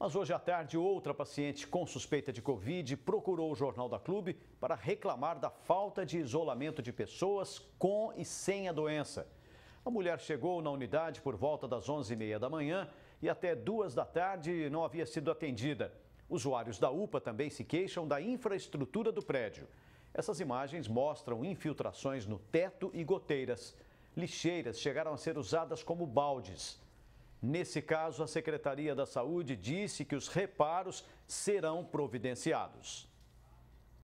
Mas hoje à tarde, outra paciente com suspeita de Covid procurou o Jornal da Clube para reclamar da falta de isolamento de pessoas com e sem a doença. A mulher chegou na unidade por volta das 11h30 da manhã e até 2 da tarde não havia sido atendida. Usuários da UPA também se queixam da infraestrutura do prédio. Essas imagens mostram infiltrações no teto e goteiras. Lixeiras chegaram a ser usadas como baldes. Nesse caso, a Secretaria da Saúde disse que os reparos serão providenciados.